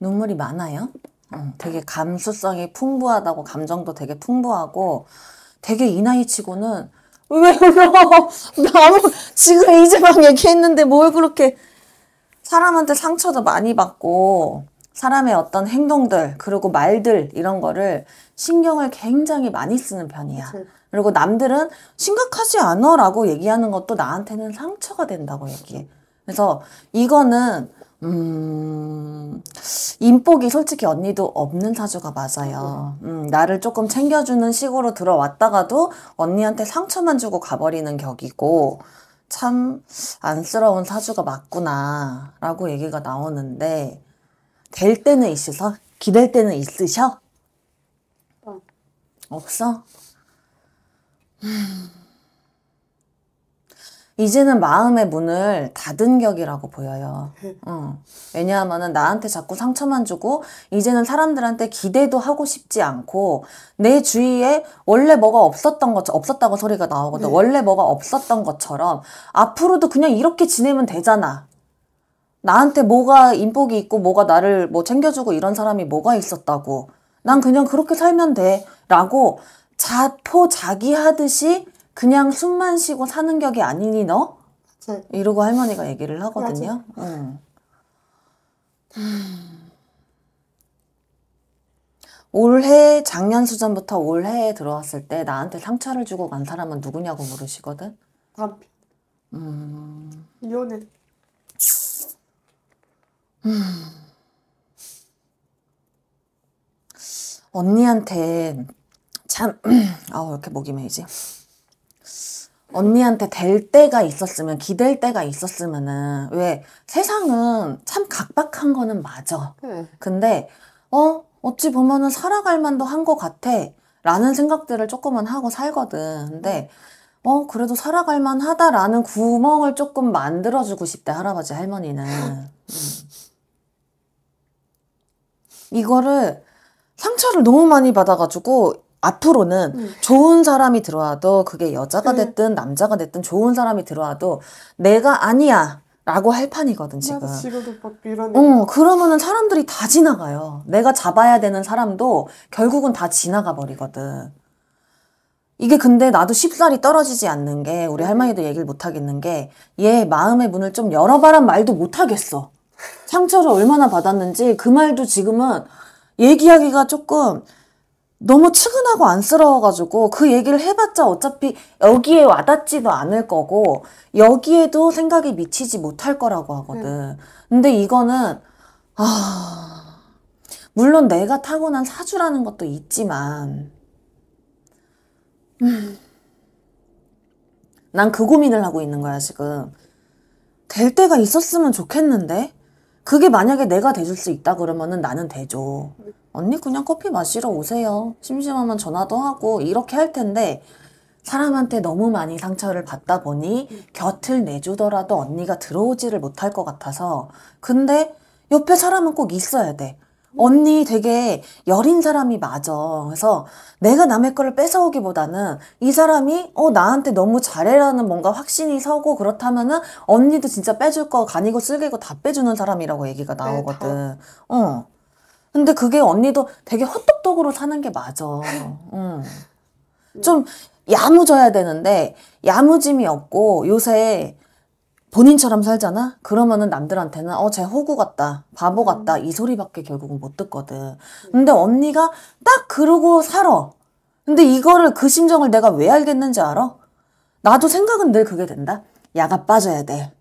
눈물이 많아요. 어, 되게 감수성이 풍부하다고 감정도 되게 풍부하고 되게 이 나이 치고는 왜 나무 지금 이제 막 얘기했는데 뭘 그렇게 사람한테 상처도 많이 받고 사람의 어떤 행동들 그리고 말들 이런 거를 신경을 굉장히 많이 쓰는 편이야. 그치. 그리고 남들은 심각하지 않아라고 얘기하는 것도 나한테는 상처가 된다고 얘기해. 그래서 이거는 음, 인복이 솔직히 언니도 없는 사주가 맞아요. 음, 나를 조금 챙겨주는 식으로 들어왔다가도 언니한테 상처만 주고 가버리는 격이고, 참 안쓰러운 사주가 맞구나, 라고 얘기가 나오는데, 될 때는 있으셔? 기댈 때는 있으셔? 어. 없어? 음. 이제는 마음의 문을 닫은 격이라고 보여요. 어. 왜냐하면 나한테 자꾸 상처만 주고 이제는 사람들한테 기대도 하고 싶지 않고 내 주위에 원래 뭐가 없었던 것처럼 없었다고 소리가 나오거든. 네. 원래 뭐가 없었던 것처럼 앞으로도 그냥 이렇게 지내면 되잖아. 나한테 뭐가 인복이 있고 뭐가 나를 뭐 챙겨주고 이런 사람이 뭐가 있었다고. 난 그냥 그렇게 살면 돼라고 자포 자기하듯이 그냥 숨만 쉬고 사는 격이 아니니 너? 맞아 네. 이러고 할머니가 얘기를 하거든요. 응. 음. 올해 작년 수전부터 올해에 들어왔을 때 나한테 상처를 주고 간 사람은 누구냐고 물으시거든. 음. 이혼해. 음. 언니한테 참, 아우, 이렇게 목이 메이지. 언니한테 될 때가 있었으면 기댈 때가 있었으면은 왜 세상은 참 각박한 거는 맞아. 응. 근데 어 어찌 보면은 살아갈 만도 한것 같아. 라는 생각들을 조금은 하고 살거든. 근데 어 그래도 살아갈 만하다라는 구멍을 조금 만들어주고 싶대 할아버지 할머니는. 음. 이거를 상처를 너무 많이 받아가지고 앞으로는 음. 좋은 사람이 들어와도 그게 여자가 음. 됐든 음. 남자가 됐든 좋은 사람이 들어와도 내가 아니야. 라고 할 판이거든 지금. 지금도 막 밀어내. 어, 그러면은 사람들이 다 지나가요. 내가 잡아야 되는 사람도 결국은 다 지나가 버리거든. 이게 근데 나도 쉽사리 떨어지지 않는 게 우리 음. 할머니도 얘기를 못 하겠는 게 얘 마음의 문을 좀 열어봐란 말도 못 하겠어. 상처를 얼마나 받았는지 그 말도 지금은 얘기하기가 조금 너무 측은하고 안쓰러워가지고 그 얘기를 해봤자 어차피 여기에 와닿지도 않을 거고 여기에도 생각이 미치지 못할 거라고 하거든. 음. 근데 이거는 아 물론 내가 타고난 사주라는 것도 있지만 음, 난그 고민을 하고 있는 거야 지금. 될 때가 있었으면 좋겠는데 그게 만약에 내가 돼줄 수 있다 그러면은 나는 돼죠 언니 그냥 커피 마시러 오세요. 심심하면 전화도 하고 이렇게 할 텐데 사람한테 너무 많이 상처를 받다 보니 곁을 내주더라도 언니가 들어오지를 못할 것 같아서 근데 옆에 사람은 꼭 있어야 돼. 언니 되게 여린 사람이 맞아. 그래서 내가 남의 거를 뺏어오기보다는 이 사람이 어 나한테 너무 잘해라는 뭔가 확신이 서고 그렇다면은 언니도 진짜 빼줄 거가니고 쓸개고 다 빼주는 사람이라고 얘기가 네, 나오거든. 네, 어. 근데 그게 언니도 되게 헛똑똑으로 사는 게 맞아. 응. 좀 야무져야 되는데 야무짐이 없고 요새 본인처럼 살잖아? 그러면은 남들한테는 어, 쟤 호구 같다. 바보 같다. 이 소리밖에 결국은 못 듣거든. 근데 언니가 딱 그러고 살아. 근데 이거를 그 심정을 내가 왜 알겠는지 알아? 나도 생각은 늘 그게 된다. 야가 빠져야 돼.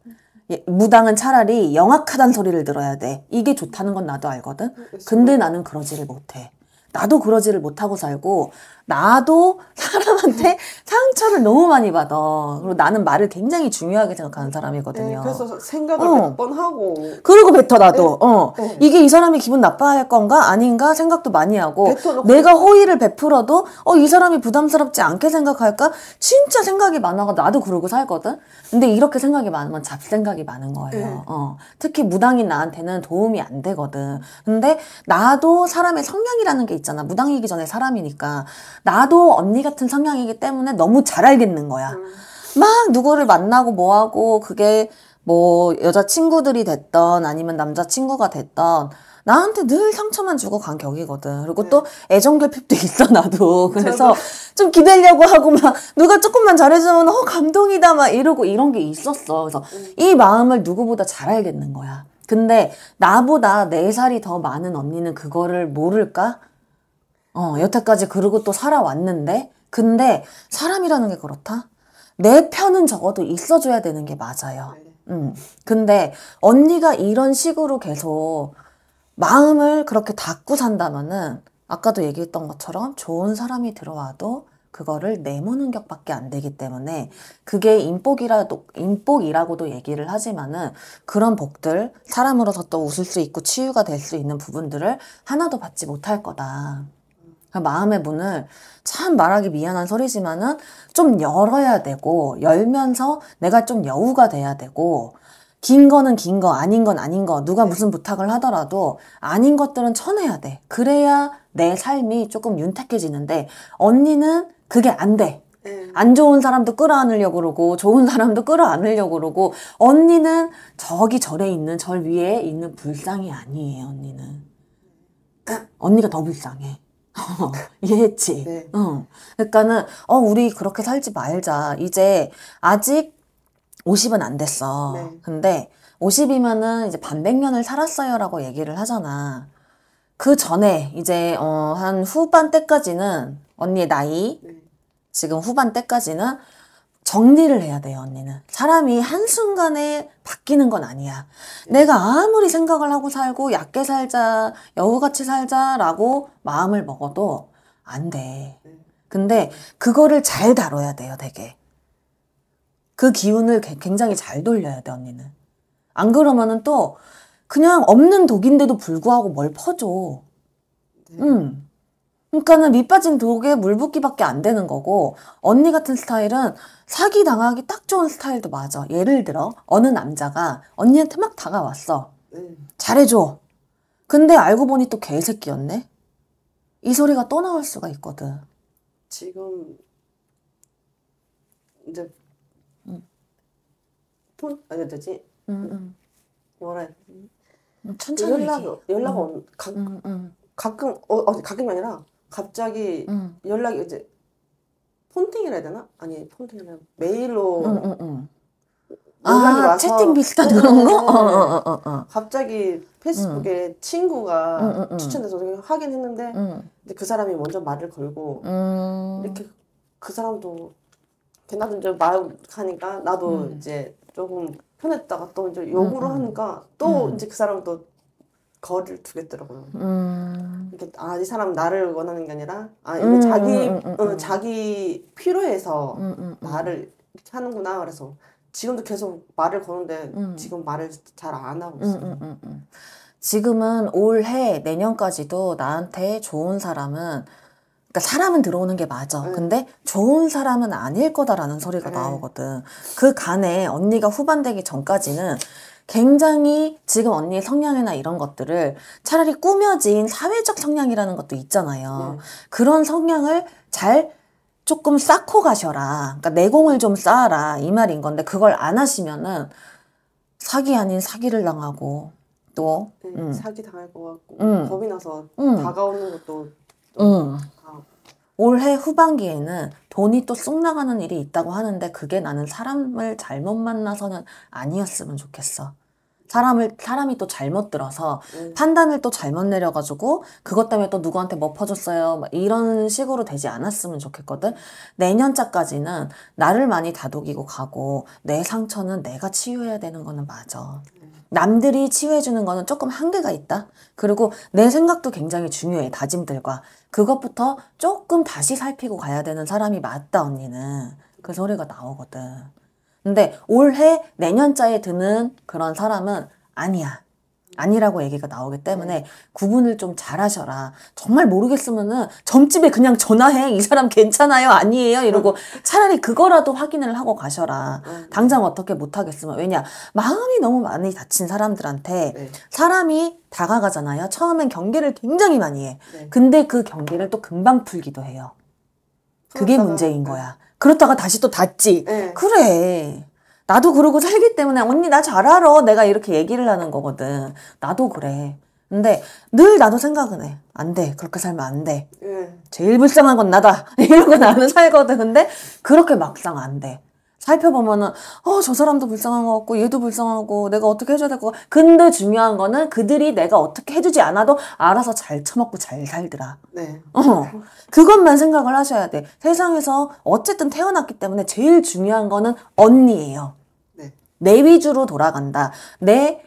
예, 무당은 차라리 영악하단 소리를 들어야 돼. 이게 좋다는 건 나도 알거든. 근데 나는 그러지를 못해. 나도 그러지를 못하고 살고 나도 사람한테 상처를 너무 많이 받아. 그리고 나는 말을 굉장히 중요하게 생각하는 사람이거든요. 네, 그래서 생각을 어. 몇번 하고. 그리고 뱉어, 나도. 네. 어. 네. 이게 이 사람이 기분 나빠할 건가? 아닌가? 생각도 많이 하고. 내가 호의를 베풀어도, 어, 이 사람이 부담스럽지 않게 생각할까? 진짜 생각이 많아가 나도 그러고 살거든? 근데 이렇게 생각이 많으면 잡생각이 많은 거예요. 네. 어. 특히 무당이 나한테는 도움이 안 되거든. 근데 나도 사람의 성향이라는 게 있잖아. 무당이기 전에 사람이니까. 나도 언니 같은 성향이기 때문에 너무 잘 알겠는 거야. 음. 막 누구를 만나고 뭐하고 그게 뭐 여자친구들이 됐던 아니면 남자친구가 됐던 나한테 늘 상처만 주고 간 격이거든. 그리고 또 네. 애정결핍도 있어, 나도. 그래서 그렇죠. 좀 기대려고 하고 막 누가 조금만 잘해주면 어, 감동이다 막 이러고 이런 게 있었어. 그래서 음. 이 마음을 누구보다 잘 알겠는 거야. 근데 나보다 네살이더 많은 언니는 그거를 모를까? 어, 여태까지 그러고 또 살아왔는데 근데 사람이라는 게 그렇다. 내 편은 적어도 있어줘야 되는 게 맞아요. 네. 음. 근데 언니가 이런 식으로 계속 마음을 그렇게 닫고 산다면은 아까도 얘기했던 것처럼 좋은 사람이 들어와도 그거를 내모는 격밖에 안 되기 때문에 그게 인복이라도 인복이라고도 얘기를 하지만은 그런 복들 사람으로서 또 웃을 수 있고 치유가 될 수 있는 부분들을 하나도 받지 못할 거다. 그 마음의 문을 참 말하기 미안한 소리지만은 좀 열어야 되고 열면서 내가 좀 여우가 돼야 되고 긴 거는 긴 거, 아닌 건 아닌 거, 누가 무슨 부탁을 하더라도 아닌 것들은 쳐내야 돼. 그래야 내 삶이 조금 윤택해지는데 언니는 그게 안 돼. 네. 안 좋은 사람도 끌어안으려고 그러고 좋은 사람도 끌어안으려고 그러고 언니는 저기 절에 있는 절 위에 있는 불상이 아니에요 언니는 언니가 더 불쌍해 어, 이해했지. 네. 응. 그러니까는 어 우리 그렇게 살지 말자. 이제 아직 50은 안 됐어. 네. 근데 50이면은 이제 반백년을 살았어요라고 얘기를 하잖아. 그 전에 이제 어한 후반 때까지는 언니의 나이 네. 지금 후반 때까지는 정리를 해야 돼요, 언니는. 사람이 한순간에 바뀌는 건 아니야. 내가 아무리 생각을 하고 살고 약게 살자, 여우같이 살자라고 마음을 먹어도 안 돼. 근데 그거를 잘 다뤄야 돼요, 되게. 그 기운을 굉장히 잘 돌려야 돼, 언니는. 안 그러면은 또 그냥 없는 독인데도 불구하고 뭘 퍼줘. 네. 음. 그러니까는 밑 빠진 독에 물 붓기밖에 안 되는 거고 언니 같은 스타일은 사기 당하기 딱 좋은 스타일도 맞아. 예를 들어 어느 남자가 언니한테 막 다가왔어. 네. 잘해줘. 근데 알고 보니 또 개새끼였네. 이 소리가 또 나올 수가 있거든. 지금 이제 응. 폰 아니 되지? 뭐라 천천히 연락 연락 응. 온 가, 응, 응. 가끔 어, 가끔이 아니라 갑자기 응. 연락이 이제 폰팅이라 해야 되나? 아니 폰팅이라 메일로 응, 응, 연락이 아, 와서 채팅 비슷한 그런 거? 어 어, 어, 어, 어, 갑자기 페이스북에 친구가 추천돼서 하긴 했는데 근데 그 사람이 먼저 말을 걸고 음. 이렇게 그 사람도 나도 이말 하니까 나도 음. 이제 조금 편했다가 또 이제 욕으로 하니까 또 이제 그 사람 또 거리를 두겠더라고요. 음. 이렇게 아이 사람 나를 원하는 게 아니라 아 음, 자기 음, 음 어, 음. 자기 필요해서 음, 나를 이렇게 하는구나 그래서 지금도 계속 말을 거는데 지금 말을 잘 안 하고 있어요. 지금은 올해 내년까지도 나한테 좋은 사람은 그러니까 사람은 들어오는 게 맞아. 응. 네. 근데 좋은 사람은 아닐 거다라는 소리가 응. 네. 나오거든. 그 간에 언니가 후반되기 전까지는 굉장히 지금 언니의 성향이나 이런 것들을 차라리 꾸며진 사회적 성향이라는 것도 있잖아요. 네. 그런 성향을 잘 조금 쌓고 가셔라. 그러니까 내공을 좀 쌓아라. 이 말인 건데 그걸 안 하시면은 사기 아닌 사기를 당하고 또 네, 음. 사기 당할 것 같고 음. 겁이 나서 음. 다가오는 것도 음. 아. 올해 후반기에는 돈이 또 쑥 나가는 일이 있다고 하는데 그게 나는 사람을 잘못 만나서는 아니었으면 좋겠어. 사람을 사람이 또 잘못 들어서 음. 판단을 또 잘못 내려가지고 그것 때문에 또 누구한테 뭐 퍼줬어요 이런 식으로 되지 않았으면 좋겠거든 내년자까지는 나를 많이 다독이고 가고 내 상처는 내가 치유해야 되는 거는 맞아 남들이 치유해주는 거는 조금 한계가 있다 그리고 내 생각도 굉장히 중요해 다짐들과 그것부터 조금 다시 살피고 가야 되는 사람이 맞다 언니는 그 소리가 나오거든 근데 올해 내년자에 드는 그런 사람은 아니야. 아니라고 얘기가 나오기 때문에 네. 구분을 좀 잘하셔라. 정말 모르겠으면은 점집에 그냥 전화해. 이 사람 괜찮아요? 아니에요? 이러고 음. 차라리 그거라도 확인을 하고 가셔라. 음. 당장 어떻게 못하겠으면. 왜냐. 마음이 너무 많이 다친 사람들한테 네. 사람이 다가가잖아요. 처음엔 경계를 굉장히 많이 해. 네. 근데 그 경계를 또 금방 풀기도 해요. 그게 문제인 거야. 그렇다가 다시 또 닫지. 네. 그래. 나도 그러고 살기 때문에 언니 나 잘 알아. 내가 이렇게 얘기를 하는 거거든. 나도 그래. 근데 늘 나도 생각은 해. 안 돼. 그렇게 살면 안 돼. 음. 제일 불쌍한 건 나다. 이러고 나는 살거든. 근데 그렇게 막상 안 돼. 살펴보면은 어 저 사람도 불쌍한 것 같고 얘도 불쌍하고 내가 어떻게 해줘야 될 것 같고 근데 중요한 거는 그들이 내가 어떻게 해주지 않아도 알아서 잘 처먹고 잘 살더라. 네. 어. 그것만 생각을 하셔야 돼. 세상에서 어쨌든 태어났기 때문에 제일 중요한 거는 언니예요. 네. 내 위주로 돌아간다. 내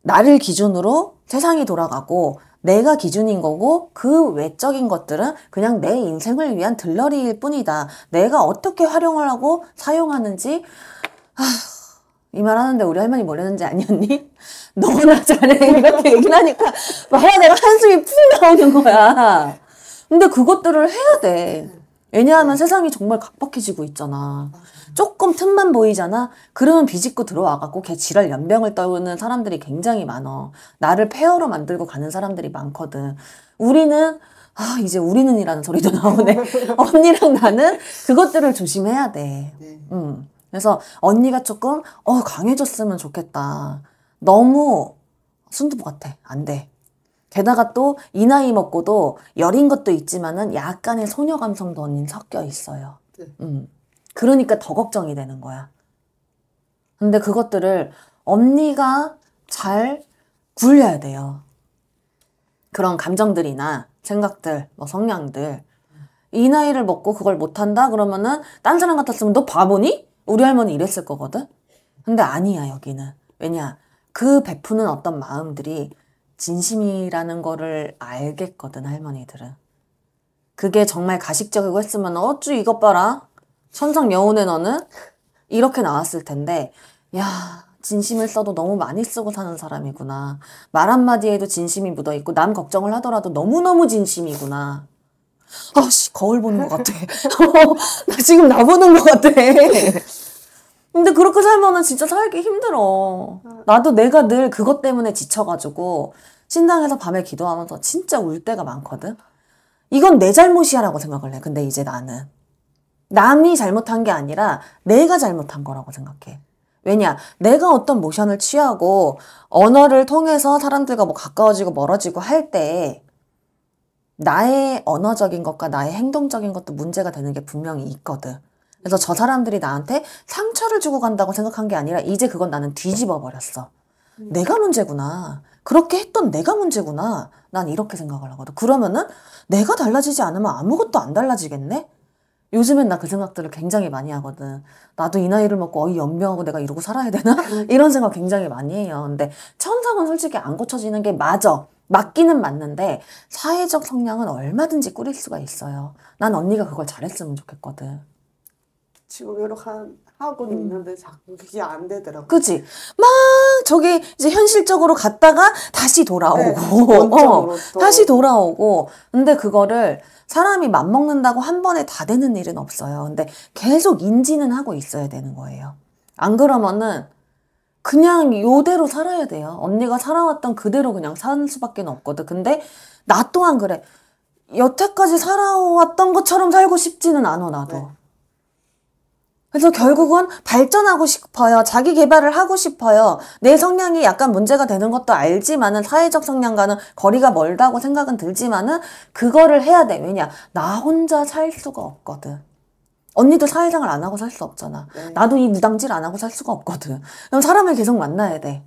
나를 기준으로 세상이 돌아가고 내가 기준인 거고 그 외적인 것들은 그냥 내 인생을 위한 들러리일 뿐이다. 내가 어떻게 활용을 하고 사용하는지 아, 이 말하는데 우리 할머니 뭐라는지 아니었니? 너무나 잘해 이렇게 얘기를 하니까 말하 내가 한숨이 푹 나오는 거야. 근데 그것들을 해야 돼. 왜냐하면 세상이 정말 각박해지고 있잖아. 조금 틈만 보이잖아. 그러면 비집고 들어와갖고 걔 지랄 연병을 떠오는 사람들이 굉장히 많어. 나를 폐허로 만들고 가는 사람들이 많거든. 우리는 아 이제 우리는이라는 소리도 나오네. 언니랑 나는 그것들을 조심해야 돼. 네. 음. 그래서 언니가 조금 어 강해졌으면 좋겠다. 너무 순두부 같아. 안 돼. 게다가 또 이 나이 먹고도 여린 것도 있지만은 약간의 소녀 감성도 언닌 섞여 있어요. 네. 음. 그러니까 더 걱정이 되는 거야. 근데 그것들을 언니가 잘 굴려야 돼요. 그런 감정들이나 생각들, 뭐 성향들. 이 나이를 먹고 그걸 못한다? 그러면은 딴 사람 같았으면 너 바보니? 우리 할머니 이랬을 거거든? 근데 아니야, 여기는. 왜냐. 그 베푸는 어떤 마음들이 진심이라는 거를 알겠거든 할머니들은. 그게 정말 가식적이고 했으면 어쭈 이것 봐라 천상 여운의 너는 이렇게 나왔을 텐데 야 진심을 써도 너무 많이 쓰고 사는 사람이구나 말 한마디에도 진심이 묻어있고 남 걱정을 하더라도 너무너무 진심이구나 아씨 거울 보는 것 같아 나 지금 나 보는 것 같아 근데 그렇게 살면은 진짜 살기 힘들어. 아. 나도 내가 늘 그것 때문에 지쳐가지고 신당에서 밤에 기도하면서 진짜 울 때가 많거든. 이건 내 잘못이야라고 생각을 해. 근데 이제 나는 남이 잘못한 게 아니라 내가 잘못한 거라고 생각해. 왜냐? 내가 어떤 모션을 취하고 언어를 통해서 사람들과 뭐 가까워지고 멀어지고 할 때 나의 언어적인 것과 나의 행동적인 것도 문제가 되는 게 분명히 있거든. 그래서 저 사람들이 나한테 상처를 주고 간다고 생각한 게 아니라 이제 그건 나는 뒤집어 버렸어. 내가 문제구나. 그렇게 했던 내가 문제구나. 난 이렇게 생각을 하거든. 그러면은 내가 달라지지 않으면 아무것도 안 달라지겠네? 요즘엔 나 그 생각들을 굉장히 많이 하거든. 나도 이 나이를 먹고 어이 연명하고 내가 이러고 살아야 되나? 음. 이런 생각 굉장히 많이 해요. 근데 천상은 솔직히 안 고쳐지는 게 맞아. 맞기는 맞는데 사회적 성향은 얼마든지 꾸릴 수가 있어요. 난 언니가 그걸 잘했으면 좋겠거든. 지금 이렇게 하고는 음. 있는데 자꾸 그게 안 되더라고. 그치? 막 저게 이제 현실적으로 갔다가 다시 돌아오고. 네, 어, 다시 돌아오고. 근데 그거를 사람이 맘먹는다고 한 번에 다 되는 일은 없어요. 근데 계속 인지는 하고 있어야 되는 거예요. 안 그러면은 그냥 요대로 살아야 돼요. 언니가 살아왔던 그대로 그냥 사는 수밖에 없거든. 근데 나 또한 그래. 여태까지 살아왔던 것처럼 살고 싶지는 않아, 나도. 네. 그래서 결국은 발전하고 싶어요. 자기 개발을 하고 싶어요. 내 성향이 약간 문제가 되는 것도 알지만은 사회적 성향과는 거리가 멀다고 생각은 들지만은 그거를 해야 돼. 왜냐? 나 혼자 살 수가 없거든. 언니도 사회생활 안 하고 살 수 없잖아. 네. 나도 이 무당질 안 하고 살 수가 없거든. 그럼 사람을 계속 만나야 돼.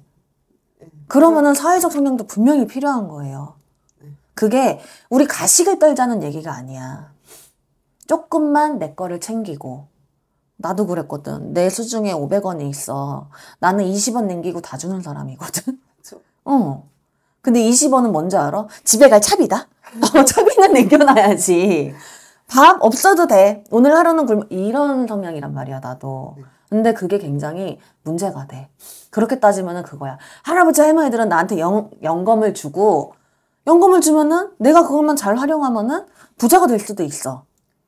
네. 그러면은 사회적 성향도 분명히 필요한 거예요. 네. 그게 우리 가식을 떨자는 얘기가 아니야. 조금만 내 거를 챙기고 나도 그랬거든. 내 수중에 500원이 있어. 나는 20원 남기고 다 주는 사람이거든. 어. 근데 20원은 뭔지 알아? 집에 갈 차비다. 어, 차비는 남겨놔야지. 밥 없어도 돼. 오늘 하루는 굶어. 이런 성향이란 말이야, 나도. 네. 근데 그게 굉장히 문제가 돼. 그렇게 따지면 그거야. 할아버지 할머니들은 나한테 영, 연금을 주고 연금을 주면은 내가 그것만 잘 활용하면은 부자가 될 수도 있어.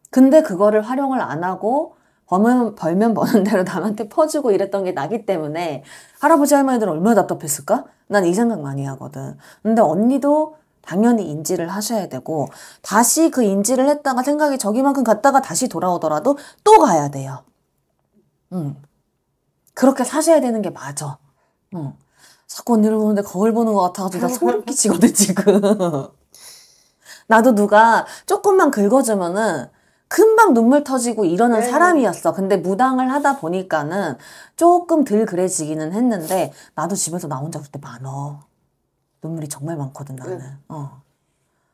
근데 그거를 활용을 안 하고 벌면, 벌면 버는 대로 남한테 퍼주고 이랬던 게 나기 때문에 할아버지 할머니들은 얼마나 답답했을까? 난 이 생각 많이 하거든. 근데 언니도 당연히 인지를 하셔야 되고 다시 그 인지를 했다가 생각이 저기만큼 갔다가 다시 돌아오더라도 또 가야 돼요. 음. 그렇게 사셔야 되는 게 맞아. 음. 자꾸 언니를 보는데 거울 보는 것 같아가지고 나 소름 끼치거든 지금. 나도 누가 조금만 긁어주면은 금방 눈물 터지고 이러는 네. 사람이었어. 근데 무당을 하다 보니까는 조금 덜 그래지기는 했는데 나도 집에서 나 혼자 그때 많어. 눈물이 정말 많거든 나는. 네. 어.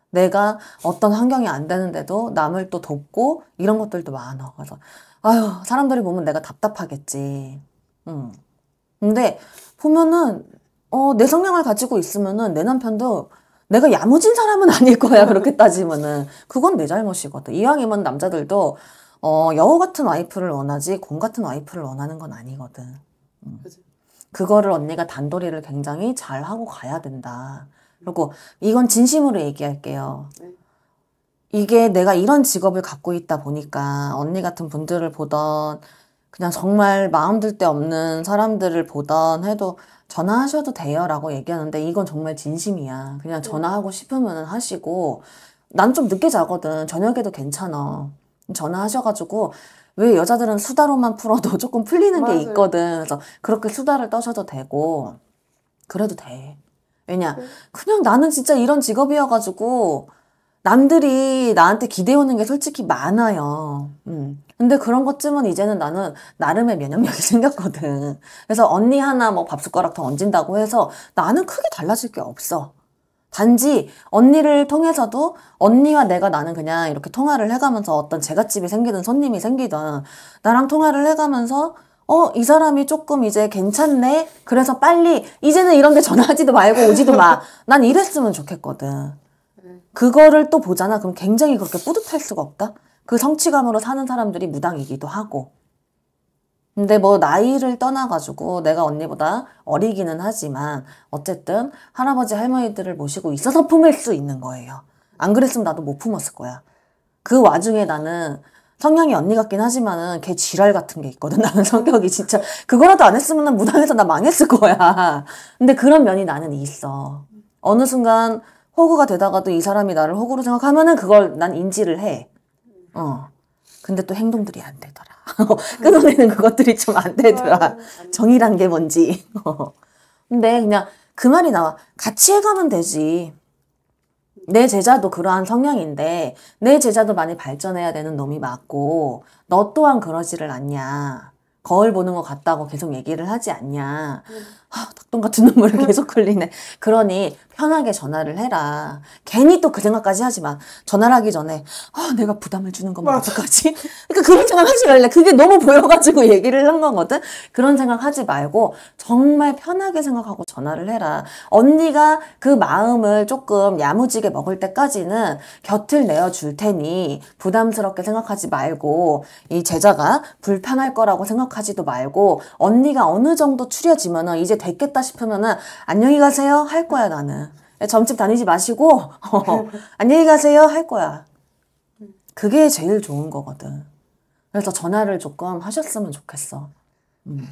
내가 어떤 환경이 안 되는데도 남을 또 돕고 이런 것들도 많아. 그래서 아유 사람들이 보면 내가 답답하겠지. 음. 근데 보면은 어, 내 성향을 가지고 있으면은 내 남편도 내가 야무진 사람은 아닐 거야 그렇게 따지면은 그건 내 잘못이거든 이왕이면 남자들도 어, 여우 같은 와이프를 원하지 곰 같은 와이프를 원하는 건 아니거든 음. 그거를 언니가 단도리를 굉장히 잘 하고 가야 된다 그리고 이건 진심으로 얘기할게요 네. 이게 내가 이런 직업을 갖고 있다 보니까 언니 같은 분들을 보던 그냥 정말 마음 들데 없는 사람들을 보던 해도 전화하셔도 돼요 라고 얘기하는데 이건 정말 진심이야. 그냥 네. 전화하고 싶으면 하시고 난 좀 늦게 자거든. 저녁에도 괜찮아. 전화하셔가지고 왜 여자들은 수다로만 풀어도 조금 풀리는 맞아요. 게 있거든. 그래서 그렇게 수다를 떠셔도 되고 그래도 돼. 왜냐 네. 그냥 나는 진짜 이런 직업이어가지고 남들이 나한테 기대오는 게 솔직히 많아요. 음. 근데 그런 것쯤은 이제는 나는 나름의 면역력이 생겼거든. 그래서 언니 하나 뭐 밥숟가락 더 얹는다고 해서 나는 크게 달라질 게 없어. 단지 언니를 통해서도 언니와 내가 나는 그냥 이렇게 통화를 해가면서 어떤 제갓집이 생기든 손님이 생기든 나랑 통화를 해가면서 어, 이 사람이 조금 이제 괜찮네? 그래서 빨리, 이제는 이런데 전화하지도 말고 오지도 마. 난 이랬으면 좋겠거든. 그거를 또 보잖아. 그럼 굉장히 그렇게 뿌듯할 수가 없다. 그 성취감으로 사는 사람들이 무당이기도 하고. 근데 뭐 나이를 떠나가지고 내가 언니보다 어리기는 하지만 어쨌든 할아버지 할머니들을 모시고 있어서 품을 수 있는 거예요. 안 그랬으면 나도 못 품었을 거야. 그 와중에 나는 성향이 언니 같긴 하지만은 걔 지랄 같은 게 있거든. 나는 성격이 진짜 그거라도 안 했으면은 무당에서 나 망했을 거야. 근데 그런 면이 나는 있어. 어느 순간 호구가 되다가도 이 사람이 나를 호구로 생각하면은 그걸 난 인지를 해. 음. 어. 근데 또 행동들이 안 되더라. 끊어내는 그것들이 좀 안 되더라. 아, 정의란 게 뭔지. 근데 그냥 그 말이 나와. 같이 해가면 되지. 내 제자도 그러한 성향인데 내 제자도 많이 발전해야 되는 놈이 맞고 너 또한 그러지를 않냐. 거울 보는 것 같다고 계속 얘기를 하지 않냐. 음. 아, 닭똥 같은 눈물을 계속 흘리네. 그러니 편하게 전화를 해라. 괜히 또 그 생각까지 하지 마. 전화를 하기 전에 아, 내가 부담을 주는 건 어떡하지? 그러니까 그런 생각 하지 말래. 그게 너무 보여가지고 얘기를 한 거거든. 그런 생각 하지 말고 정말 편하게 생각하고 전화를 해라. 언니가 그 마음을 조금 야무지게 먹을 때까지는 곁을 내어줄 테니 부담스럽게 생각하지 말고 이 제자가 불편할 거라고 생각하지도 말고 언니가 어느 정도 추려지면은 이제 됐겠다 싶으면은 안녕히 가세요 할 거야 나는. 예, 점집 다니지 마시고 어, 안녕히 가세요 할 거야. 그게 제일 좋은 거거든. 그래서 전화를 조금 하셨으면 좋겠어. 음.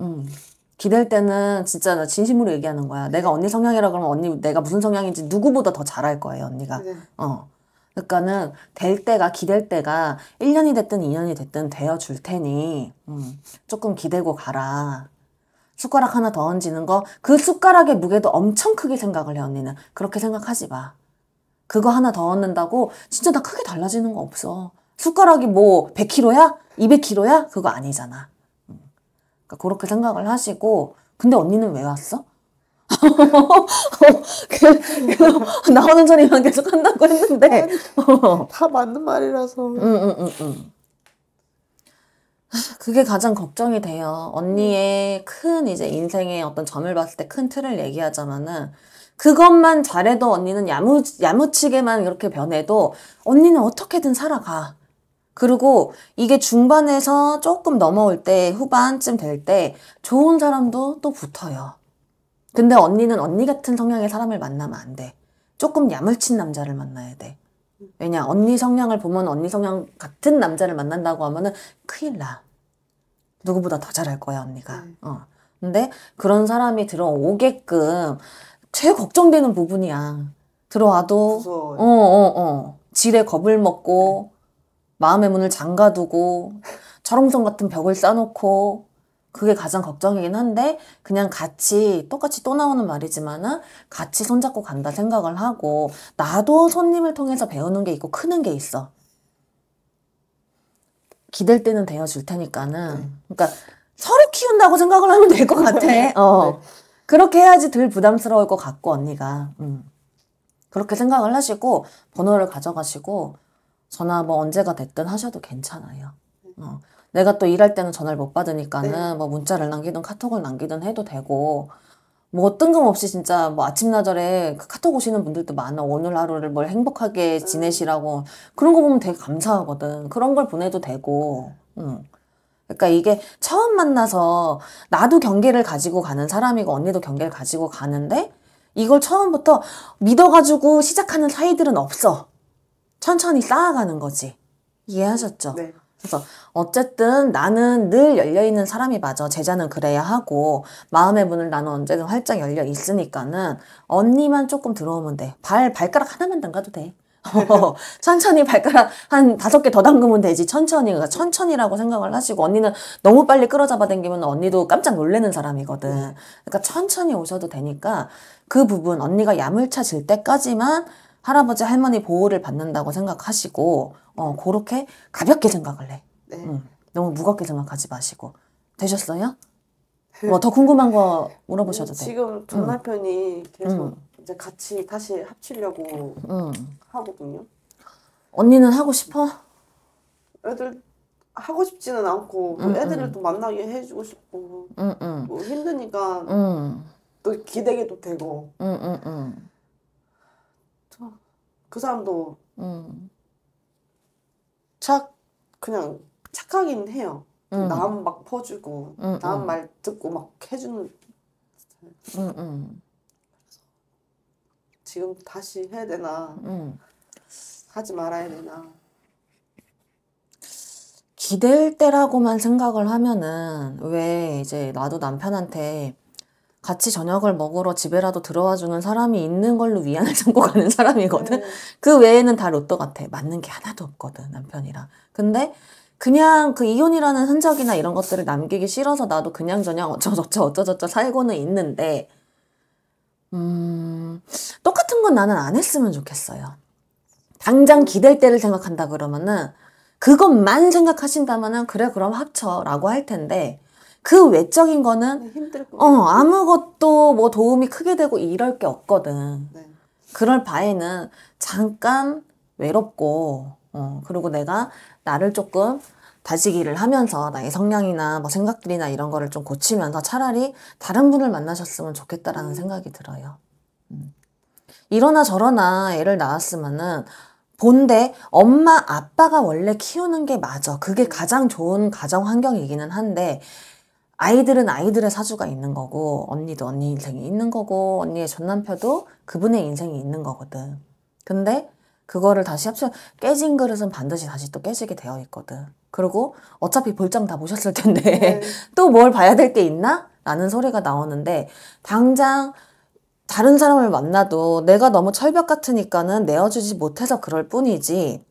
음. 기댈 때는 진짜 나 진심으로 얘기하는 거야. 내가 언니 성향이라 그러면 언니 내가 무슨 성향인지 누구보다 더 잘할 거예요, 언니가. 네. 어. 그러니까는 될 때가 기댈 때가 1년이 됐든 2년이 됐든 되어 줄 테니 음, 조금 기대고 가라. 숟가락 하나 더 얹는 거, 그 숟가락의 무게도 엄청 크게 생각을 해, 언니는. 그렇게 생각하지 마. 그거 하나 더 얹는다고 진짜 나 크게 달라지는 거 없어. 숟가락이 뭐 100kg야? 200kg야? 그거 아니잖아. 음. 그러니까 그렇게 생각을 하시고, 근데 언니는 왜 왔어? 그, 그, 나오는 소리만 계속 한다고 했는데. 다 맞는 말이라서. 응, 응, 응, 응. 그게 가장 걱정이 돼요. 언니의 음. 큰 이제 인생의 어떤 점을 봤을 때 큰 틀을 얘기하자면은 그것만 잘해도 언니는 야무, 야무치게만 이렇게 변해도 언니는 어떻게든 살아가. 그리고 이게 중반에서 조금 넘어올 때 후반쯤 될 때 좋은 사람도 또 붙어요. 근데 언니는 언니 같은 성향의 사람을 만나면 안 돼. 조금 야물친 남자를 만나야 돼. 왜냐 언니 성향을 보면 언니 성향 같은 남자를 만난다고 하면은 큰일 나. 누구보다 더 잘할 거야 언니가. 네. 어. 근데 그런 사람이 들어오게끔 제일 걱정되는 부분이야. 들어와도 어어어 어, 어. 지레 겁을 먹고 네. 마음의 문을 잠가두고 철옹성 같은 벽을 쌓놓고 그게 가장 걱정이긴 한데 그냥 같이 똑같이 또 나오는 말이지만은 같이 손잡고 간다 생각을 하고 나도 손님을 통해서 배우는 게 있고 크는 게 있어. 기댈 때는 되어줄 테니까는. 네. 그러니까 서로 키운다고 생각을 하면 될 것 같아. 네. 어. 네. 그렇게 해야지 덜 부담스러울 것 같고, 언니가. 음. 그렇게 생각을 하시고, 번호를 가져가시고, 전화 뭐 언제가 됐든 하셔도 괜찮아요. 어. 내가 또 일할 때는 전화를 못 받으니까는 네. 뭐 문자를 남기든 카톡을 남기든 해도 되고, 뭐 뜬금없이 진짜 뭐 아침나절에 그 카톡 오시는 분들도 많아. 오늘 하루를 뭘 행복하게 지내시라고. 그런 거 보면 되게 감사하거든. 그런 걸 보내도 되고. 응. 그러니까 이게 처음 만나서 나도 경계를 가지고 가는 사람이고 언니도 경계를 가지고 가는데 이걸 처음부터 믿어가지고 시작하는 사이들은 없어. 천천히 쌓아가는 거지. 이해하셨죠? 네. 그래서 어쨌든 나는 늘 열려있는 사람이 맞아. 제자는 그래야 하고 마음의 문을 나는 언제든 활짝 열려 있으니까는 언니만 조금 들어오면 돼. 발 발가락 하나만 담가도 돼. 천천히 발가락 한 다섯 개 더 담그면 되지 천천히 그러니까 천천히라고 생각을 하시고 언니는 너무 빨리 끌어잡아 당기면 언니도 깜짝 놀래는 사람이거든 음. 그러니까 천천히 오셔도 되니까 그 부분 언니가 야물차질 때까지만 할아버지 할머니 보호를 받는다고 생각하시고 어 그렇게 가볍게 생각을 해. 네. 음, 너무 무겁게 생각하지 마시고 되셨어요? 그 뭐더 궁금한 거 물어보셔도 음, 돼. 지금 전 남편이 음. 계속 음. 이제 같이 다시 합치려고 하거든요. 언니는 하고 싶어? 애들 하고 싶지는 않고 음, 애들을 음. 또 만나게 해주고 싶고 음, 뭐 힘드니까 또 기대게도 되고 그 사람도 음. 착 그냥 착하긴 해요. 음. 남막 퍼주고 음, 남말 음. 듣고 막 해주는 음, 음. 지금 다시 해야 되나 음. 하지 말아야 되나 기댈 때라고만 생각을 하면은 왜 이제 나도 남편한테 같이 저녁을 먹으러 집에라도 들어와주는 사람이 있는 걸로 위안을 삼고 가는 사람이거든. 네. 그 외에는 다 로또 같아. 맞는 게 하나도 없거든, 남편이랑. 근데 그냥 그 이혼이라는 흔적이나 이런 것들을 남기기 싫어서 나도 그냥 저냥 어쩌저쩌 어쩌저쩌 살고는 있는데, 음, 똑같은 건 나는 안 했으면 좋겠어요. 당장 기댈 때를 생각한다 그러면은, 그것만 생각하신다면은, 그래, 그럼 합쳐. 라고 할 텐데, 그 외적인 거는 네, 어 아무것도 뭐 도움이 크게 되고 이럴 게 없거든. 네. 그럴 바에는 잠깐 외롭고 어 그리고 내가 나를 조금 다지기를 하면서 나의 성향이나 뭐 생각들이나 이런 거를 좀 고치면서 차라리 다른 분을 만나셨으면 좋겠다라는 음. 생각이 들어요. 음. 이러나 저러나 애를 낳았으면은 본데 엄마 아빠가 원래 키우는 게 맞아. 그게 음. 가장 좋은 가정 환경이기는 한데 아이들은 아이들의 사주가 있는 거고 언니도 언니 인생이 있는 거고 언니의 전남편도 그분의 인생이 있는 거거든. 근데 그거를 다시 합쳐 깨진 그릇은 반드시 다시 또 깨지게 되어 있거든. 그리고 어차피 볼장 다 보셨을 텐데 네. 또뭘 봐야 될 게 있나? 라는 소리가 나오는데 당장 다른 사람을 만나도 내가 너무 철벽 같으니까는 내어주지 못해서 그럴 뿐이지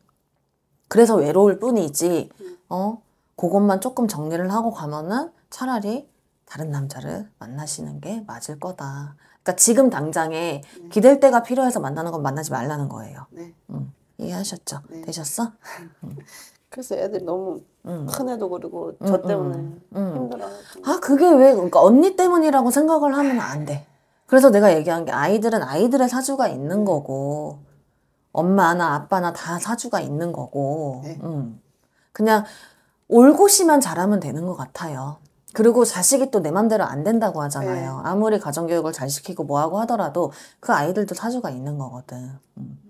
그래서 외로울 뿐이지 어 그것만 조금 정리를 하고 가면은 차라리 다른 남자를 만나시는 게 맞을 거다. 그러니까 지금 당장에 네. 기댈 때가 필요해서 만나는 건 만나지 말라는 거예요. 네. 음. 이해하셨죠? 네. 되셨어? 음. 그래서 애들 너무 음. 큰 애도 그리고 음, 저 때문에 음, 힘들어. 아 그게 왜 그러니까 언니 때문이라고 생각을 하면 안 돼. 그래서 내가 얘기한 게 아이들은 아이들의 사주가 있는 네. 거고 엄마나 아빠나 다 사주가 있는 거고 네. 음. 그냥 올고시만 잘하면 되는 것 같아요. 그리고 자식이 또 내 맘대로 안 된다고 하잖아요. 네. 아무리 가정교육을 잘 시키고 뭐하고 하더라도 그 아이들도 사주가 있는 거거든. 음.